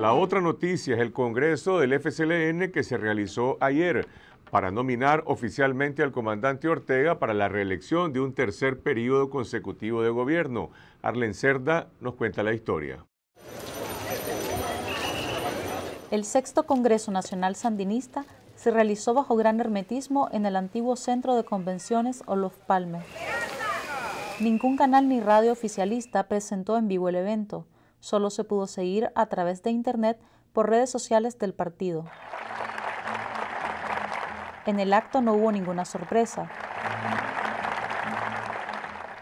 La otra noticia es el Congreso del FCLN que se realizó ayer para nominar oficialmente al comandante Ortega para la reelección de un tercer periodo consecutivo de gobierno. Arlen Cerda nos cuenta la historia. El sexto Congreso Nacional Sandinista se realizó bajo gran hermetismo en el antiguo Centro de Convenciones Olof Palme. Ningún canal ni radio oficialista presentó en vivo el evento. Solo se pudo seguir a través de Internet por redes sociales del partido. En el acto no hubo ninguna sorpresa.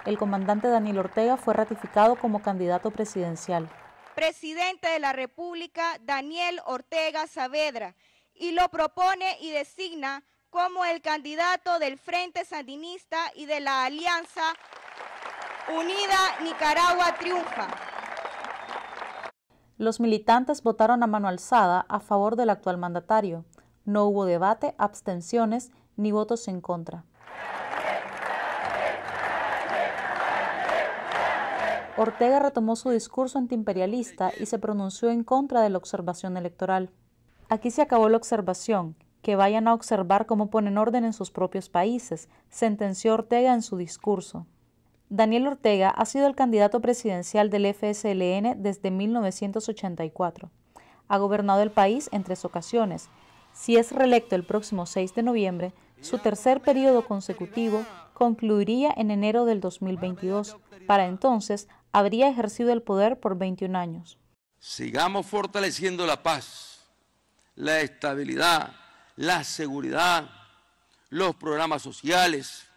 El comandante Daniel Ortega fue ratificado como candidato presidencial. Presidente de la República, Daniel Ortega Saavedra, y lo propone y designa como el candidato del Frente Sandinista y de la Alianza Unida Nicaragua triunfa. Los militantes votaron a mano alzada a favor del actual mandatario. No hubo debate, abstenciones ni votos en contra. Ortega retomó su discurso antiimperialista y se pronunció en contra de la observación electoral. Aquí se acabó la observación, que vayan a observar cómo ponen orden en sus propios países, sentenció Ortega en su discurso. Daniel Ortega ha sido el candidato presidencial del FSLN desde 1984. Ha gobernado el país en tres ocasiones. Si es reelecto el próximo 6 de noviembre, su tercer periodo consecutivo concluiría en enero del 2022. Para entonces, habría ejercido el poder por 21 años. Sigamos fortaleciendo la paz, la estabilidad, la seguridad, los programas sociales,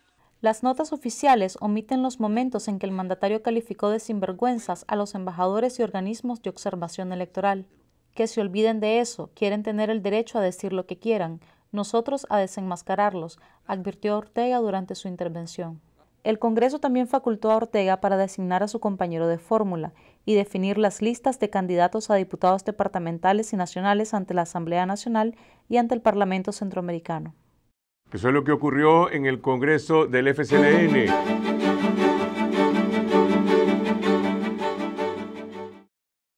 las notas oficiales omiten los momentos en que el mandatario calificó de sinvergüenzas a los embajadores y organismos de observación electoral. Que se olviden de eso, quieren tener el derecho a decir lo que quieran, nosotros a desenmascararlos, advirtió Ortega durante su intervención. El Congreso también facultó a Ortega para designar a su compañero de fórmula y definir las listas de candidatos a diputados departamentales y nacionales ante la Asamblea Nacional y ante el Parlamento Centroamericano. Eso es lo que ocurrió en el Congreso del FCLN.